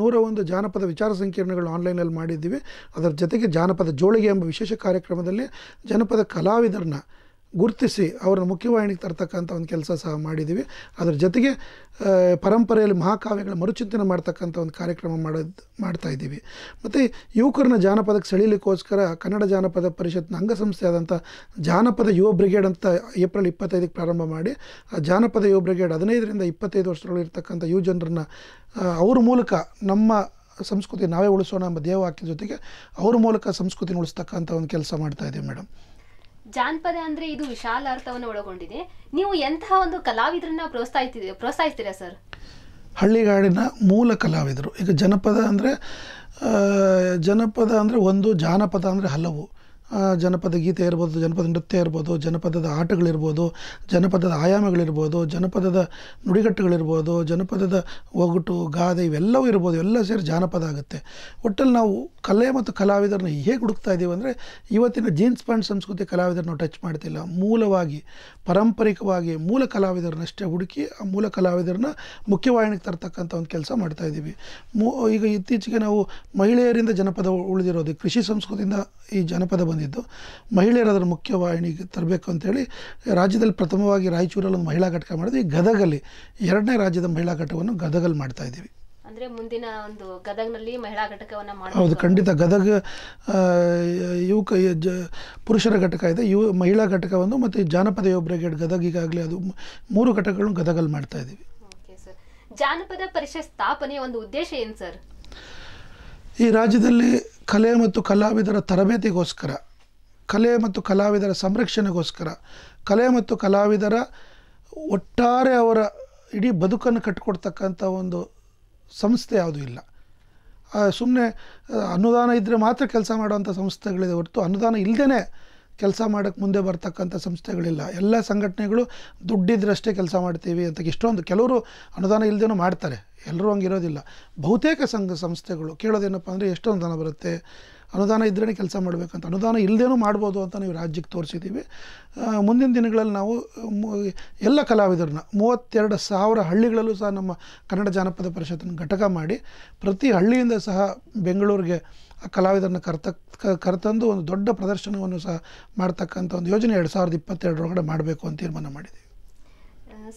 ನೂರ ಒಂದು ಜಾನಪದ ವಿಚಾರ ಸಂಕೀರ್ಣಗಳು ಆನ್ಲೈನಲ್ಲಿ ಮಾಡಿದ್ದೀವಿ ಅದರ ಜೊತೆಗೆ ಜಾನಪದ ಜೋಳಿಗೆ ಎಂಬ ವಿಶೇಷ ಕಾರ್ಯಕ್ರಮದಲ್ಲಿ ಜನಪದ ಕಲಾವಿದರನ್ನ ಗುರುತಿಸಿ ಅವ್ರನ್ನ ಮುಖ್ಯವಾಹಿನಿಗೆ ತರ್ತಕ್ಕಂಥ ಒಂದು ಕೆಲಸ ಸಹ ಮಾಡಿದ್ದೀವಿ ಅದರ ಜೊತೆಗೆ ಪರಂಪರೆಯಲ್ಲಿ ಮಹಾಕಾವ್ಯಗಳ ಮರುಚಿಂತನೆ ಮಾಡ್ತಕ್ಕಂಥ ಒಂದು ಕಾರ್ಯಕ್ರಮ ಮಾಡೋದು ಮಾಡ್ತಾ ಇದ್ದೀವಿ ಮತ್ತು ಯುವಕರನ್ನ ಜಾನಪದಕ್ಕೆ ಸೆಳೀಲಿಕ್ಕೋಸ್ಕರ ಕನ್ನಡ ಜಾನಪದ ಪರಿಷತ್ನ ಅಂಗಸಂಸ್ಥೆ ಆದಂಥ ಜಾನಪದ ಯುವ ಬ್ರಿಗೇಡ್ ಅಂತ ಏಪ್ರಿಲ್ ಇಪ್ಪತ್ತೈದಕ್ಕೆ ಪ್ರಾರಂಭ ಮಾಡಿ ಆ ಜಾನಪದ ಯುವ ಬ್ರಿಗೇಡ್ ಹದಿನೈದರಿಂದ ಇಪ್ಪತ್ತೈದು ಇರ್ತಕ್ಕಂಥ ಯುವ ಜನರನ್ನ ಅವ್ರ ಮೂಲಕ ನಮ್ಮ ಸಂಸ್ಕೃತಿ ನಾವೇ ಉಳಿಸೋಣ ಎಂಬ ದೇವವಾಕ್ಯದ ಜೊತೆಗೆ ಅವ್ರ ಮೂಲಕ ಸಂಸ್ಕೃತಿನ ಉಳಿಸ್ತಕ್ಕಂಥ ಒಂದು ಕೆಲಸ ಮಾಡ್ತಾ ಇದ್ದೀವಿ ಮೇಡಮ್ ಜಾನಪದ ಅಂದ್ರೆ ಇದು ವಿಶಾಲ ಅರ್ಥವನ್ನು ಒಳಗೊಂಡಿದೆ ನೀವು ಎಂತಹ ಒಂದು ಕಲಾವಿದರನ್ನ ಪ್ರೋತ್ಸಾಹಿಸ್ತೀರಿ ಪ್ರೋತ್ಸಾಹಿಸ್ತೀರಾ ಸರ್ ಹಳ್ಳಿಗಾಡಿನ ಮೂಲ ಕಲಾವಿದರು ಈಗ ಜನಪದ ಅಂದ್ರೆ ಜನಪದ ಅಂದ್ರೆ ಒಂದು ಜಾನಪದ ಅಂದರೆ ಹಲವು ಜನಪದ ಗೀತೆ ಇರ್ಬೋದು ಜನಪದ ನೃತ್ಯ ಇರ್ಬೋದು ಜನಪದದ ಆಟಗಳಿರ್ಬೋದು ಜನಪದದ ಆಯಾಮಗಳಿರ್ಬೋದು ಜನಪದದ ನುಡಿಗಟ್ಟುಗಳಿರ್ಬೋದು ಜನಪದದ ಒಗಟು ಗಾದೆ ಇವೆಲ್ಲವೂ ಇರ್ಬೋದು ಎಲ್ಲ ಸೇರಿ ಜಾನಪದ ಆಗುತ್ತೆ ಒಟ್ಟಲ್ಲಿ ನಾವು ಕಲೆ ಮತ್ತು ಕಲಾವಿದರನ್ನ ಹೇಗೆ ಹುಡುಕ್ತಾ ಇದ್ದೀವಿ ಅಂದರೆ ಇವತ್ತಿನ ಜೀನ್ಸ್ ಪ್ಯಾಂಟ್ ಸಂಸ್ಕೃತಿ ಕಲಾವಿದರನ್ನ ಟಚ್ ಮಾಡ್ತಿಲ್ಲ ಮೂಲವಾಗಿ ಪಾರಂಪರಿಕವಾಗಿ ಮೂಲ ಕಲಾವಿದರನ್ನಷ್ಟೇ ಹುಡುಕಿ ಆ ಮೂಲ ಕಲಾವಿದರನ್ನ ಮುಖ್ಯವಾಹಿನಿಗೆ ತರ್ತಕ್ಕಂಥ ಒಂದು ಕೆಲಸ ಮಾಡ್ತಾ ಇದ್ದೀವಿ ಮೂ ಈಗ ಇತ್ತೀಚೆಗೆ ನಾವು ಮಹಿಳೆಯರಿಂದ ಜನಪದ ಉಳಿದಿರೋದು ಕೃಷಿ ಸಂಸ್ಕೃತಿಯಿಂದ ಈ ಜನಪದ ಬಂದಿದೆ ಬಂದಿದ್ದು ಮಹಿಳೆಯರು ಅದರ ಮುಖ್ಯವಾಹಿನಿಗೆ ತರಬೇಕು ಅಂತೇಳಿ ರಾಜ್ಯದಲ್ಲಿ ಪ್ರಥಮವಾಗಿ ರಾಯಚೂರಲ್ಲಿ ಒಂದು ಮಹಿಳಾ ಘಟಕ ಮಾಡಿದ್ವಿ ಗದಗಲ್ಲಿ ಎರಡನೇ ರಾಜ್ಯದ ಮಹಿಳಾ ಘಟಕವನ್ನು ಗದಗಲ್ಲಿ ಮಾಡ್ತಾ ಇದ್ದೀವಿ ಅಂದರೆ ಮುಂದಿನ ಒಂದು ಗದಗನಲ್ಲಿ ಮಹಿಳಾ ಘಟಕವನ್ನು ಮಾಡಿ ಹೌದು ಖಂಡಿತ ಗದಗ ಯುವಕ ಜ ಪುರುಷರ ಘಟಕ ಇದೆ ಯುವ ಮಹಿಳಾ ಘಟಕವನ್ನು ಮತ್ತೆ ಮತ್ತು ಜಾನಪದ ಯುವ ಬ್ರಿಗೇಡ್ ಗದಗ ಈಗಾಗಲೇ ಅದು ಮೂರು ಘಟಕಗಳನ್ನು ಗದಗಲ್ಲಿ ಮಾಡ್ತಾ ಇದ್ದೀವಿ ಜಾನಪದ ಪರಿಷತ್ ಸ್ಥಾಪನೆಯ ಒಂದು ಉದ್ದೇಶ ಏನು ಸರ್ ಈ ರಾಜ್ಯದಲ್ಲಿ ಕಲೆ ಮತ್ತು ಕಲಾವಿದರ ತರಬೇತಿಗೋಸ್ಕರ ಕಲೆ ಮತ್ತು ಕಲಾವಿದರ ಸಂರಕ್ಷಣೆಗೋಸ್ಕರ ಕಲೆ ಮತ್ತು ಕಲಾವಿದರ ಒಟ್ಟಾರೆ ಅವರ ಇಡೀ ಬದುಕನ್ನು ಕಟ್ಟಿಕೊಡ್ತಕ್ಕಂಥ ಒಂದು ಸಂಸ್ಥೆ ಯಾವುದೂ ಇಲ್ಲ ಸುಮ್ಮನೆ ಅನುದಾನ ಇದ್ದರೆ ಮಾತ್ರ ಕೆಲಸ ಮಾಡುವಂಥ ಸಂಸ್ಥೆಗಳಿದೆ ಹೊರತು ಅನುದಾನ ಇಲ್ಲದೇ ಕೆಲಸ ಮಾಡೋಕ್ಕೆ ಮುಂದೆ ಬರ್ತಕ್ಕಂಥ ಸಂಸ್ಥೆಗಳಿಲ್ಲ ಎಲ್ಲ ಸಂಘಟನೆಗಳು ದುಡ್ಡಿದ್ರಷ್ಟೇ ಕೆಲಸ ಮಾಡ್ತೀವಿ ಅಂತ ಇಷ್ಟೊಂದು ಕೆಲವರು ಅನುದಾನ ಇಲ್ಲದೇನೂ ಮಾಡ್ತಾರೆ ಎಲ್ಲರೂ ಹಂಗಿರೋದಿಲ್ಲ ಬಹುತೇಕ ಸಂಘ ಸಂಸ್ಥೆಗಳು ಕೇಳೋದೇನಪ್ಪ ಅಂದರೆ ಎಷ್ಟೊಂದು ಧನ ಬರುತ್ತೆ ಅನುದಾನ ಇದ್ರೇ ಕೆಲಸ ಮಾಡಬೇಕಂತ ಅನುದಾನ ಇಲ್ಲದೇನೂ ಮಾಡ್ಬೋದು ಅಂತ ನೀವು ರಾಜ್ಯಕ್ಕೆ ತೋರಿಸಿದ್ದೀವಿ ಮುಂದಿನ ದಿನಗಳಲ್ಲಿ ನಾವು ಎಲ್ಲ ಕಲಾವಿದರನ್ನ ಮೂವತ್ತೆರಡು ಸಾವಿರ ಹಳ್ಳಿಗಳಲ್ಲೂ ಸಹ ನಮ್ಮ ಕನ್ನಡ ಜಾನಪದ ಪರಿಷತ್ತನ್ನು ಘಟಕ ಮಾಡಿ ಪ್ರತಿ ಹಳ್ಳಿಯಿಂದ ಸಹ ಬೆಂಗಳೂರಿಗೆ ಆ ಕಲಾವಿದರನ್ನ ಕರ್ತ ಕರೆತಂದು ಒಂದು ದೊಡ್ಡ ಪ್ರದರ್ಶನವನ್ನು ಸಹ ಮಾಡ್ತಕ್ಕಂಥ ಒಂದು ಯೋಜನೆ ಎರಡು ಸಾವಿರದ ಇಪ್ಪತ್ತೆರಡರೊಳಗಡೆ ಮಾಡಬೇಕು ಅಂತ ತೀರ್ಮಾನ ಮಾಡಿದ್ದೀವಿ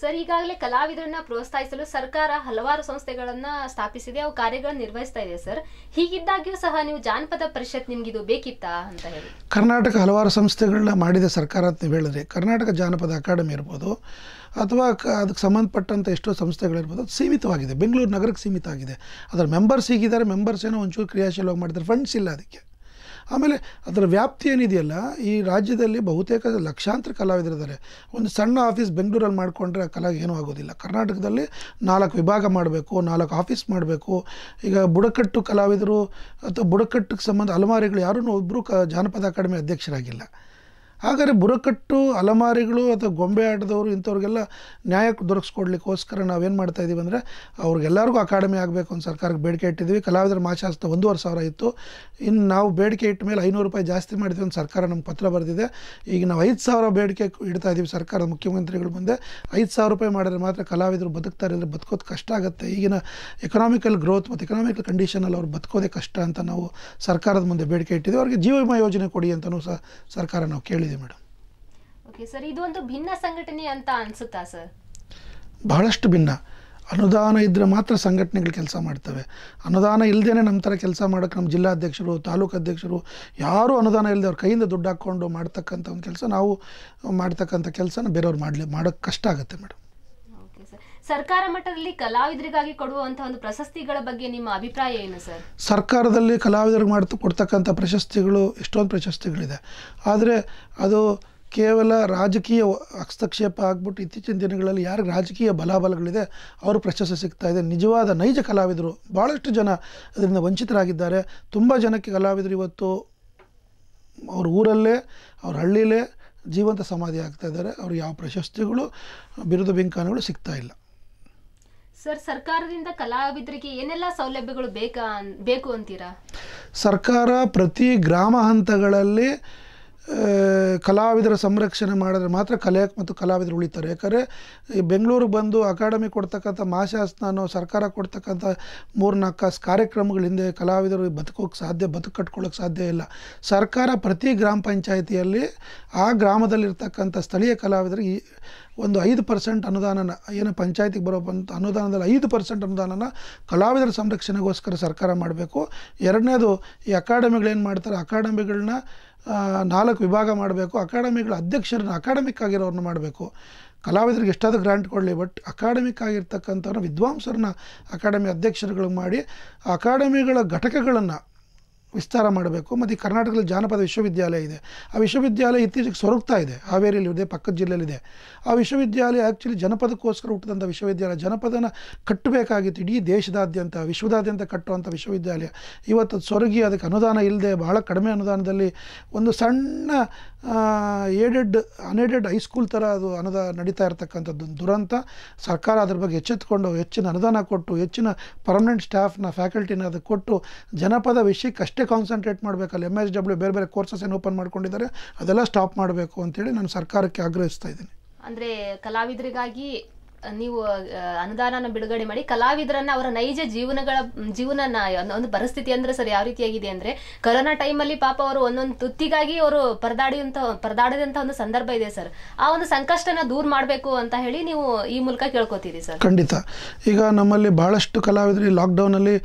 ಸರ್ ಈಗಾಗಲೇ ಕಲಾವಿದರನ್ನ ಪ್ರೋತ್ಸಾಹಿಸಲು ಸರ್ಕಾರ ಹಲವಾರು ಸಂಸ್ಥೆಗಳನ್ನ ಸ್ಥಾಪಿಸಿದೆ ಅವು ಕಾರ್ಯಗಳನ್ನು ನಿರ್ವಹಿಸ್ತಾ ಇದೆ ಸರ್ ಹೀಗಿದ್ದಾಗ್ಯೂ ಸಹ ನೀವು ಜಾನಪದ ಪರಿಷತ್ ನಿಮ್ಗೆ ಇದು ಬೇಕಿತ್ತಾ ಅಂತ ಹೇಳಿ ಕರ್ನಾಟಕ ಹಲವಾರು ಸಂಸ್ಥೆಗಳನ್ನ ಮಾಡಿದ ಸರ್ಕಾರ ಅಂತ ಹೇಳಿದ್ರೆ ಕರ್ನಾಟಕ ಜಾನಪದ ಅಕಾಡೆಮಿ ಇರ್ಬೋದು ಅಥವಾ ಅದಕ್ಕೆ ಸಂಬಂಧಪಟ್ಟಂಥ ಎಷ್ಟೋ ಸಂಸ್ಥೆಗಳಿರ್ಬೋದು ಅದು ಸೀಮಿತವಾಗಿದೆ ಬೆಂಗಳೂರು ನಗರಕ್ಕೆ ಸೀಮಿತ ಆಗಿದೆ ಅದರ ಮೆಂಬರ್ಸ್ ಈಗಿದ್ದಾರೆ ಮೆಂಬರ್ಸ್ ಏನೋ ಒಂಚೂರು ಕ್ರಿಯಾಶೀಲವಾಗಿ ಮಾಡಿದ್ದಾರೆ ಫಂಡ್ಸ್ ಇಲ್ಲ ಅದಕ್ಕೆ ಆಮೇಲೆ ಅದರ ವ್ಯಾಪ್ತಿ ಏನಿದೆಯಲ್ಲ ಈ ರಾಜ್ಯದಲ್ಲಿ ಬಹುತೇಕ ಲಕ್ಷಾಂತರ ಕಲಾವಿದರಿದ್ದಾರೆ ಒಂದು ಸಣ್ಣ ಆಫೀಸ್ ಬೆಂಗಳೂರಲ್ಲಿ ಮಾಡಿಕೊಂಡ್ರೆ ಆ ಕಲಾಗೆ ಏನೂ ಆಗೋದಿಲ್ಲ ಕರ್ನಾಟಕದಲ್ಲಿ ನಾಲ್ಕು ವಿಭಾಗ ಮಾಡಬೇಕು ನಾಲ್ಕು ಆಫೀಸ್ ಮಾಡಬೇಕು ಈಗ ಬುಡಕಟ್ಟು ಕಲಾವಿದರು ಅಥವಾ ಬುಡಕಟ್ಟಿಗೆ ಸಂಬಂಧ ಅಲ್ಮಾರಿಗಳು ಯಾರೂ ಒಬ್ಬರು ಕ ಜಾನಪದ ಅಕಾಡೆಮಿ ಅಧ್ಯಕ್ಷರಾಗಿಲ್ಲ ಹಾಗಾದರೆ ಬುರಕಟ್ಟು ಅಲಮಾರಿಗಳು ಅಥವಾ ಗೊಂಬೆ ಆಟದವರು ಇಂಥವ್ರಿಗೆಲ್ಲ ನ್ಯಾಯಕ್ಕೆ ದೊರಕಿಸ್ಕೊಡ್ಲಿಕ್ಕೋಸ್ಕರ ನಾವೇನು ಮಾಡ್ತಾಯಿದ್ದೀವಿ ಅಂದರೆ ಅವ್ರಿಗೆಲ್ಲರಿಗೂ ಅಕಾಡೆಮಿ ಆಗಬೇಕು ಅಂತ ಸರ್ಕಾರಕ್ಕೆ ಬೇಡಿಕೆ ಇಟ್ಟಿದ್ವಿ ಕಲಾವಿದರ ಮಾಚಾಸ್ತ ಒಂದೂವರೆ ಸಾವಿರ ಇತ್ತು ಇನ್ನು ನಾವು ಬೇಡಿಕೆ ಇಟ್ಟ ಮೇಲೆ ಐನೂರು ರೂಪಾಯಿ ಜಾಸ್ತಿ ಮಾಡಿದ್ವಿ ಅಂತ ಸರ್ಕಾರ ನಮ್ಗೆ ಪತ್ರ ಬರೆದಿದೆ ಈಗ ನಾವು ಐದು ಸಾವಿರ ಬೇಡಿಕೆ ಇಡ್ತಾ ಇದ್ದೀವಿ ಸರ್ಕಾರ ಮುಖ್ಯಮಂತ್ರಿಗಳ ಮುಂದೆ ಐದು ಸಾವಿರ ರೂಪಾಯಿ ಮಾಡಿದ್ರೆ ಮಾತ್ರ ಕಲಾವಿದರು ಬದುಕ್ತಾರೆ ಅಂದರೆ ಬದುಕೋದು ಕಷ್ಟ ಆಗುತ್ತೆ ಈಗಿನ ಎಕನಾಮಿಕಲ್ ಗ್ರೋತ್ ಮತ್ತು ಎಕನಾಮಿಕಲ್ ಕಂಡೀಷನಲ್ಲಿ ಅವ್ರು ಬದುಕೋದೇ ಕಷ್ಟ ಅಂತ ನಾವು ಸರ್ಕಾರದ ಮುಂದೆ ಬೇಡಿಕೆ ಇಟ್ಟಿದ್ದೀವಿ ಅವ್ರಿಗೆ ಜೀವ ವಿಮಾ ಯೋಜನೆ ಕೊಡಿ ಅಂತಲೂ ಸಹ ಸರ್ಕಾರ ನಾವು ಕೇಳಿದ್ದೀವಿ ಇದೆ ಮೇಡಮ್ ಓಕೆ ಸರ್ ಇದು ಒಂದು ಭಿನ್ನ ಸಂಘಟನೆ ಅಂತ ಅನಿಸುತ್ತಾ ಸರ್ ಬಹಳಷ್ಟು ಭಿನ್ನ ಅನುದಾನ ಇದ್ದರೆ ಮಾತ್ರ ಸಂಘಟನೆಗಳು ಕೆಲಸ ಮಾಡ್ತವೆ ಅನುದಾನ ಇಲ್ಲದೇ ನಮ್ಮ ಥರ ಕೆಲಸ ಮಾಡೋಕ್ಕೆ ನಮ್ಮ ಜಿಲ್ಲಾಧ್ಯಕ್ಷರು ತಾಲೂಕು ಅಧ್ಯಕ್ಷರು ಯಾರೂ ಅನುದಾನ ಇಲ್ಲದೆ ಅವ್ರ ಕೈಯಿಂದ ದುಡ್ಡು ಹಾಕ್ಕೊಂಡು ಮಾಡ್ತಕ್ಕಂಥ ಒಂದು ಕೆಲಸ ನಾವು ಮಾಡ್ತಕ್ಕಂಥ ಕೆಲಸನ ಬೇರೆಯವ್ರು ಮಾಡಲಿ ಮಾಡೋಕ್ಕೆ ಕಷ್ಟ ಆಗುತ್ತೆ ಮೇಡಮ್ ಸರ್ಕಾರ ಮಟ್ಟದಲ್ಲಿ ಕಲಾವಿದರಿಗಾಗಿ ಕೊಡುವಂತಹ ಒಂದು ಪ್ರಶಸ್ತಿಗಳ ಬಗ್ಗೆ ನಿಮ್ಮ ಅಭಿಪ್ರಾಯ ಏನು ಸರ್ ಸರ್ಕಾರದಲ್ಲಿ ಕಲಾವಿದರಿಗೆ ಮಾಡ್ತಾ ಕೊಡ್ತಕ್ಕಂಥ ಪ್ರಶಸ್ತಿಗಳು ಎಷ್ಟೊಂದು ಪ್ರಶಸ್ತಿಗಳಿದೆ ಆದರೆ ಅದು ಕೇವಲ ರಾಜಕೀಯ ಹಸ್ತಕ್ಷೇಪ ಆಗ್ಬಿಟ್ಟು ಇತ್ತೀಚಿನ ದಿನಗಳಲ್ಲಿ ಯಾರಿಗೆ ರಾಜಕೀಯ ಬಲಾಬಲಗಳಿದೆ ಅವರು ಪ್ರಶಸ್ತಿ ಸಿಗ್ತಾ ಇದೆ ನಿಜವಾದ ನೈಜ ಕಲಾವಿದರು ಭಾಳಷ್ಟು ಜನ ಅದರಿಂದ ವಂಚಿತರಾಗಿದ್ದಾರೆ ತುಂಬ ಜನಕ್ಕೆ ಕಲಾವಿದರು ಇವತ್ತು ಅವ್ರ ಊರಲ್ಲೇ ಅವ್ರ ಹಳ್ಳಿಯಲ್ಲೇ ಜೀವಂತ ಸಮಾಧಿ ಆಗ್ತಾ ಇದ್ದಾರೆ ಅವ್ರು ಯಾವ ಪ್ರಶಸ್ತಿಗಳು ಬಿರುದು ಬಿಂಕಾನಗಳು ಸಿಗ್ತಾ ಇಲ್ಲ ಸರ್ ಸರ್ಕಾರದಿಂದ ಕಲಾವಿದರಿಗೆ ಏನೆಲ್ಲ ಸೌಲಭ್ಯಗಳು ಬೇಕಾ ಬೇಕು ಅಂತೀರಾ ಸರ್ಕಾರ ಪ್ರತಿ ಗ್ರಾಮ ಹಂತಗಳಲ್ಲಿ ಕಲಾವಿದರ ಸಂರಕ್ಷಣೆ ಮಾಡಿದ್ರೆ ಮಾತ್ರ ಕಲೆ ಮತ್ತು ಕಲಾವಿದರು ಉಳಿತಾರೆ ಯಾಕಂದರೆ ಬೆಂಗಳೂರಿಗೆ ಬಂದು ಅಕಾಡೆಮಿ ಕೊಡ್ತಕ್ಕಂಥ ಮಾಶಾಸನ ಸರ್ಕಾರ ಕೊಡ್ತಕ್ಕಂಥ ಮೂರು ನಾಲ್ಕು ಕಾರ್ಯಕ್ರಮಗಳ ಹಿಂದೆ ಕಲಾವಿದರು ಬದುಕೋಕೆ ಸಾಧ್ಯ ಬದುಕು ಕಟ್ಕೊಳ್ಳೋಕೆ ಸಾಧ್ಯ ಇಲ್ಲ ಸರ್ಕಾರ ಪ್ರತಿ ಗ್ರಾಮ ಪಂಚಾಯಿತಿಯಲ್ಲಿ ಆ ಗ್ರಾಮದಲ್ಲಿರ್ತಕ್ಕಂಥ ಸ್ಥಳೀಯ ಕಲಾವಿದರಿಗೆ ಒಂದು ಐದು ಪರ್ಸೆಂಟ್ ಅನುದಾನನ ಏನು ಪಂಚಾಯತಿಗೆ ಅಂತ ಅನುದಾನದಲ್ಲಿ ಐದು ಪರ್ಸೆಂಟ್ ಅನುದಾನನ ಕಲಾವಿದರ ಸಂರಕ್ಷಣೆಗೋಸ್ಕರ ಸರ್ಕಾರ ಮಾಡಬೇಕು ಎರಡನೇದು ಈ ಅಕಾಡೆಮಿಗಳೇನು ಮಾಡ್ತಾರೆ ಅಕಾಡೆಮಿಗಳನ್ನ ನಾಲ್ಕು ವಿಭಾಗ ಮಾಡಬೇಕು ಅಕಾಡೆಮಿಗಳ ಅಧ್ಯಕ್ಷರನ್ನ ಅಕಾಡೆಮಿಕ್ ಆಗಿರೋರನ್ನ ಮಾಡಬೇಕು ಕಲಾವಿದರಿಗೆ ಎಷ್ಟಾದರೂ ಗ್ರ್ಯಾಂಟ್ ಕೊಡಲಿ ಬಟ್ ಅಕಾಡೆಮಿಕ್ ಆಗಿರ್ತಕ್ಕಂಥವ್ರ ವಿದ್ವಾಂಸರನ್ನ ಅಕಾಡೆಮಿ ಅಧ್ಯಕ್ಷರುಗಳು ಮಾಡಿ ಅಕಾಡೆಮಿಗಳ ಘಟಕಗಳನ್ನು ವಿಸ್ತಾರ ಮಾಡಬೇಕು ಮತ್ತು ಈ ಕರ್ನಾಟಕದಲ್ಲಿ ಜಾನಪದ ವಿಶ್ವವಿದ್ಯಾಲಯ ಇದೆ ಆ ವಿಶ್ವವಿದ್ಯಾಲಯ ಇತ್ತೀಚೆಗೆ ಸೊರಗ್ತಾ ಇದೆ ಹಾವೇರಿಯಲ್ಲಿ ಇದೆ ಪಕ್ಕದ ಜಿಲ್ಲೆಯಲ್ಲಿದೆ ಆ ವಿಶ್ವವಿದ್ಯಾಲಯ ಆ್ಯಕ್ಚುಲಿ ಜನಪದಕ್ಕೋಸ್ಕರ ಹುಟ್ಟಿದಂಥ ವಿಶ್ವವಿದ್ಯಾಲಯ ಜನಪದನ ಕಟ್ಟಬೇಕಾಗಿತ್ತು ಇಡೀ ದೇಶದಾದ್ಯಂತ ವಿಶ್ವದಾದ್ಯಂತ ಕಟ್ಟುವಂಥ ವಿಶ್ವವಿದ್ಯಾಲಯ ಇವತ್ತು ಅದು ಸೊರಗಿ ಅದಕ್ಕೆ ಅನುದಾನ ಇಲ್ಲದೆ ಬಹಳ ಕಡಿಮೆ ಅನುದಾನದಲ್ಲಿ ಒಂದು ಸಣ್ಣ ಏಡೆಡ್ ಅನ್ಏಡೆಡ್ ಹೈಸ್ಕೂಲ್ ಥರ ಅದು ಅನುದಾನ ನಡೀತಾ ಇರತಕ್ಕಂಥದ್ದು ದುರಂತ ಸರ್ಕಾರ ಅದ್ರ ಬಗ್ಗೆ ಎಚ್ಚೆತ್ಕೊಂಡು ಹೆಚ್ಚಿನ ಅನುದಾನ ಕೊಟ್ಟು ಹೆಚ್ಚಿನ ಪರ್ಮನೆಂಟ್ ಸ್ಟಾಫ್ನ ಫ್ಯಾಕಲ್ಟಿನ ಅದಕ್ಕೆ ಕೊಟ್ಟು ಜನಪದ ವಿಷಯಕ್ಕೆ ಅಷ್ಟೇ ಕಾನ್ಸಂಟ್ರೇಟ್ ಮಾಡಬೇಕಲ್ಲ ಎಮ್ ಎಸ್ ಡಬ್ಲ್ಯೂ ಬೇರೆ ಬೇರೆ ಕೋರ್ಸಸ್ ಏನು ಓಪನ್ ಮಾಡ್ಕೊಂಡಿದ್ದಾರೆ ಅದೆಲ್ಲ ಸ್ಟಾಪ್ ಮಾಡಬೇಕು ಅಂತೇಳಿ ನಾನು ಸರ್ಕಾರಕ್ಕೆ ಆಗ್ರಹಿಸ್ತಾ ಇದ್ದೀನಿ ಅಂದರೆ ಕಲಾವಿದರಿಗಾಗಿ ನೀವು ಅನುದಾನನ ಬಿಡುಗಡೆ ಮಾಡಿ ಕಲಾವಿದರನ್ನ ಅವರ ನೈಜ ಜೀವನಗಳ ಜೀವನ ಒಂದು ಪರಿಸ್ಥಿತಿ ಅಂದ್ರೆ ಸರ್ ಯಾವ ರೀತಿಯಾಗಿದೆ ಅಂದ್ರೆ ಕೊರೋನಾ ಟೈಮಲ್ಲಿ ಪಾಪ ಅವರು ಒಂದೊಂದು ತುತ್ತಿಗಾಗಿ ಅವರು ಪರದಾಡಿದಂತ ಪರದಾಡಿದಂತ ಒಂದು ಸಂದರ್ಭ ಇದೆ ಸರ್ ಆ ಒಂದು ಸಂಕಷ್ಟನ ದೂರ ಮಾಡಬೇಕು ಅಂತ ಹೇಳಿ ನೀವು ಈ ಮೂಲಕ ಕೇಳ್ಕೊತೀರಿ ಸರ್ ಖಂಡಿತ ಈಗ ನಮ್ಮಲ್ಲಿ ಬಹಳಷ್ಟು ಕಲಾವಿದರು ಈ ಲಾಕ್ಡೌನ್ ಅಲ್ಲಿ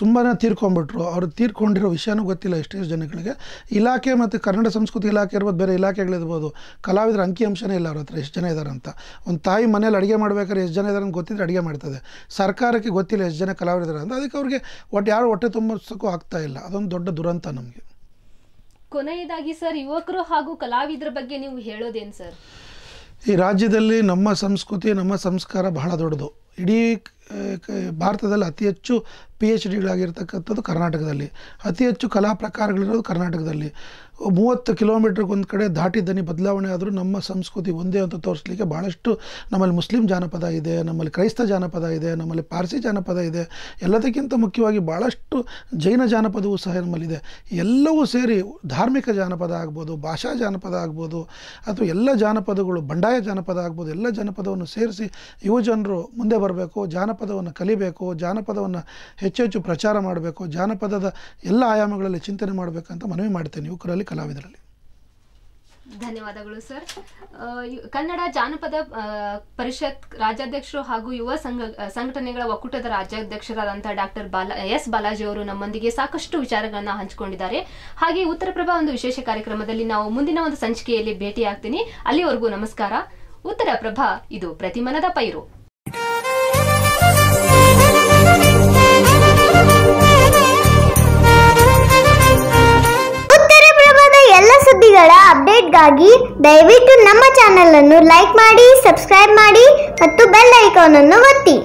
ಸುಮ್ಮನೆ ತೀರ್ಕೊಂಡ್ಬಿಟ್ರು ಅವ್ರು ತೀರ್ಕೊಂಡಿರೋ ವಿಷಯನೂ ಗೊತ್ತಿಲ್ಲ ಎಷ್ಟೇ ಜನಗಳಿಗೆ ಇಲಾಖೆ ಮತ್ತು ಕನ್ನಡ ಸಂಸ್ಕೃತಿ ಇಲಾಖೆ ಇರ್ಬೋದು ಬೇರೆ ಇಲಾಖೆಗಳಿರ್ಬೋದು ಕಲಾವಿದರ ಅಂಕಿ ಅಂಶನೇ ಇಲ್ಲ ಅವ್ರ ಹತ್ರ ಎಷ್ಟು ಜನ ಇದ್ದಾರೆ ಅಂತ ಒಂದು ತಾಯಿ ಮನೇಲಿ ಅಡುಗೆ ಮಾಡಬೇಕು ಎಷ್ಟು ಜನ ಇದ್ದಾರೆ ಅಂತ ಗೊತ್ತಿದ್ರೆ ಅಡುಗೆ ಮಾಡ್ತದೆ ಸರ್ಕಾರಕ್ಕೆ ಗೊತ್ತಿಲ್ಲ ಎಷ್ಟು ಜನ ಕಲಾವಿದರು ಅಂತ ಅದಕ್ಕೆ ಅವ್ರಿಗೆ ಒಟ್ಟು ಯಾರು ಹೊಟ್ಟೆ ತುಂಬಿಸೋಕ್ಕೂ ಆಗ್ತಾ ಇಲ್ಲ ಅದೊಂದು ದೊಡ್ಡ ದುರಂತ ನಮಗೆ ಕೊನೆಯದಾಗಿ ಸರ್ ಯುವಕರು ಹಾಗೂ ಕಲಾವಿದರ ಬಗ್ಗೆ ನೀವು ಹೇಳೋದೇನು ಸರ್ ಈ ರಾಜ್ಯದಲ್ಲಿ ನಮ್ಮ ಸಂಸ್ಕೃತಿ ನಮ್ಮ ಸಂಸ್ಕಾರ ಬಹಳ ದೊಡ್ಡದು ಇಡೀ ಭಾರತದಲ್ಲಿ ಅತಿ ಹೆಚ್ಚು ಪಿ ಎಚ್ ಡಿಗಳಾಗಿರ್ತಕ್ಕಂಥದ್ದು ಕರ್ನಾಟಕದಲ್ಲಿ ಅತಿ ಹೆಚ್ಚು ಕಲಾ ಪ್ರಕಾರಗಳಿರೋದು ಕರ್ನಾಟಕದಲ್ಲಿ ಮೂವತ್ತು ಕಿಲೋಮೀಟ್ರಿಗೆ ಒಂದು ಕಡೆ ದಾಟಿ ದನಿ ಬದಲಾವಣೆ ಆದರೂ ನಮ್ಮ ಸಂಸ್ಕೃತಿ ಒಂದೇ ಅಂತ ತೋರಿಸ್ಲಿಕ್ಕೆ ಭಾಳಷ್ಟು ನಮ್ಮಲ್ಲಿ ಮುಸ್ಲಿಂ ಜಾನಪದ ಇದೆ ನಮ್ಮಲ್ಲಿ ಕ್ರೈಸ್ತ ಜಾನಪದ ಇದೆ ನಮ್ಮಲ್ಲಿ ಪಾರ್ಸಿ ಜಾನಪದ ಇದೆ ಎಲ್ಲದಕ್ಕಿಂತ ಮುಖ್ಯವಾಗಿ ಭಾಳಷ್ಟು ಜೈನ ಜಾನಪದವೂ ಸಹ ನಮ್ಮಲ್ಲಿದೆ ಎಲ್ಲವೂ ಸೇರಿ ಧಾರ್ಮಿಕ ಜಾನಪದ ಆಗ್ಬೋದು ಭಾಷಾ ಜಾನಪದ ಆಗ್ಬೋದು ಅಥವಾ ಎಲ್ಲ ಜಾನಪದಗಳು ಬಂಡಾಯ ಜಾನಪದ ಆಗ್ಬೋದು ಎಲ್ಲ ಜಾನಪದವನ್ನು ಸೇರಿಸಿ ಯುವಜನರು ಮುಂದೆ ಬರಬೇಕು ಜಾನಪದವನ್ನು ಕಲಿಬೇಕು ಜಾನಪದವನ್ನು ಹೆಚ್ಚು ಹೆಚ್ಚು ಪ್ರಚಾರ ಮಾಡಬೇಕು ಜಾನಪದದ ಎಲ್ಲ ಆಯಾಮಗಳಲ್ಲಿ ಚಿಂತನೆ ಮಾಡಬೇಕಂತ ಮನವಿ ಮಾಡ್ತೇನೆ ಯುವಕರಲ್ಲಿ ಕಲಾವಿದರಲ್ಲಿ ಧನ್ಯವಾದಗಳು ಸರ್ ಕನ್ನಡ ಜಾನಪದ ಪರಿಷತ್ ರಾಜ್ಯಾಧ್ಯಕ್ಷರು ಹಾಗೂ ಯುವ ಸಂಘ ಸಂಘಟನೆಗಳ ಒಕ್ಕೂಟದ ರಾಜ್ಯಾಧ್ಯಕ್ಷರಾದಂತಹ ಡಾಕ್ಟರ್ ಬಾಲ ಎಸ್ ಬಾಲಾಜಿ ಅವರು ನಮ್ಮೊಂದಿಗೆ ಸಾಕಷ್ಟು ವಿಚಾರಗಳನ್ನ ಹಂಚಿಕೊಂಡಿದ್ದಾರೆ ಹಾಗೆ ಪ್ರಭಾ ಒಂದು ವಿಶೇಷ ಕಾರ್ಯಕ್ರಮದಲ್ಲಿ ನಾವು ಮುಂದಿನ ಒಂದು ಸಂಚಿಕೆಯಲ್ಲಿ ಭೇಟಿಯಾಗ್ತೀನಿ ಅಲ್ಲಿವರೆಗೂ ನಮಸ್ಕಾರ ಉತ್ತರ ಪ್ರಭಾ ಇದು ಪ್ರತಿಮನದ ಪೈರು ಸುದ್ದಿಗಳ ಅಪ್ಡೇಟ್ಗಾಗಿ ದಯವಿಟ್ಟು ನಮ್ಮ ಅನ್ನು ಲೈಕ್ ಮಾಡಿ ಸಬ್ಸ್ಕ್ರೈಬ್ ಮಾಡಿ ಮತ್ತು ಬೆಲ್ ಐಕಾನ್ ಅನ್ನು ಒತ್ತಿ